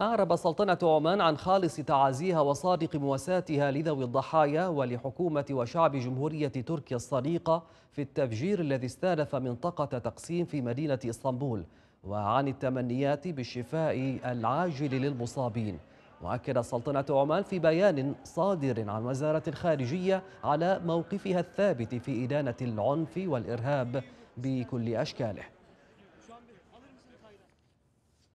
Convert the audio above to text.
أعرب سلطنة عمان عن خالص تعازيها وصادق مواساتها لذوي الضحايا ولحكومة وشعب جمهورية تركيا الصديقة في التفجير الذي استهدف منطقة تقسيم في مدينة إسطنبول وعن التمنيات بالشفاء العاجل للمصابين وأكد سلطنة عمان في بيان صادر عن وزارة الخارجية على موقفها الثابت في إدانة العنف والإرهاب بكل أشكاله